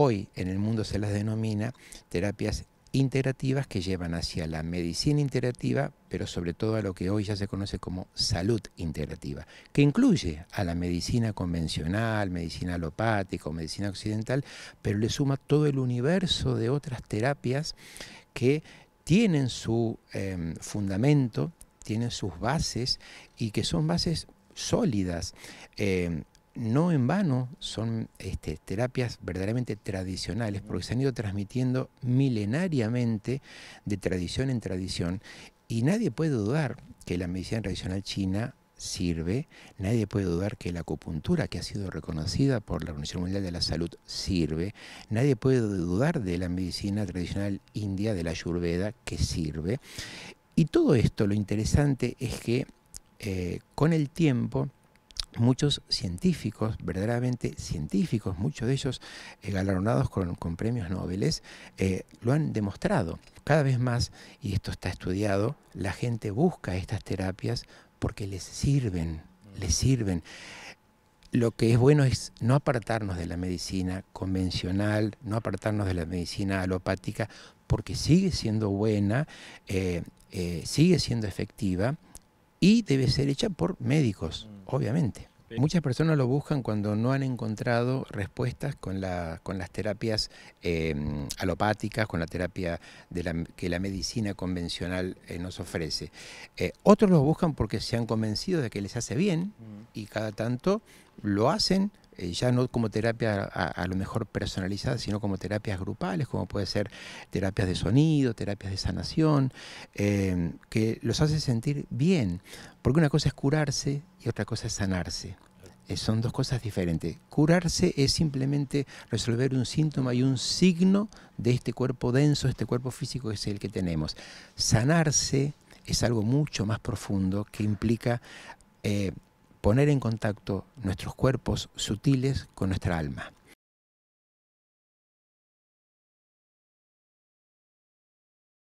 Hoy en el mundo se las denomina terapias integrativas que llevan hacia la medicina integrativa, pero sobre todo a lo que hoy ya se conoce como salud integrativa, que incluye a la medicina convencional, medicina alopática o medicina occidental, pero le suma todo el universo de otras terapias que tienen su em, fundamento, tienen sus bases y que son bases sólidas, em, no en vano son este, terapias verdaderamente tradicionales, porque se han ido transmitiendo milenariamente de tradición en tradición, y nadie puede dudar que la medicina tradicional china sirve, nadie puede dudar que la acupuntura, que ha sido reconocida por la Organización Mundial de la Salud, sirve, nadie puede dudar de la medicina tradicional india, de la ayurveda, que sirve. Y todo esto, lo interesante es que eh, con el tiempo, muchos científicos, verdaderamente científicos, muchos de ellos eh, galardonados con, premios Nobel, eh, lo han demostrado. Cada vez más, y esto está estudiado, la gente busca estas terapias porque les sirven, les sirven. Lo que es bueno es no apartarnos de la medicina convencional, no apartarnos de la medicina alopática, porque sigue siendo buena, eh, sigue siendo efectiva y debe ser hecha por médicos, mm. obviamente. Muchas personas lo buscan cuando no han encontrado respuestas con, la, con las terapias eh, alopáticas, con la terapia de la, que la medicina convencional eh, nos ofrece. Eh, otros lo buscan porque se han convencido de que les hace bien mm. y cada tanto lo hacen eh, ya no como terapia a, lo mejor personalizada, sino como terapias grupales, como puede ser terapias de sonido, terapias de sanación, em, que los hace sentir bien, porque una cosa es curarse y otra cosa es sanarse eh, son dos cosas diferentes. Curarse es simplemente resolver un síntoma y un signo de este cuerpo denso, este cuerpo físico que es el que tenemos. Sanarse es algo mucho más profundo que implica eh, poner en contacto nuestros cuerpos sutiles con nuestra alma.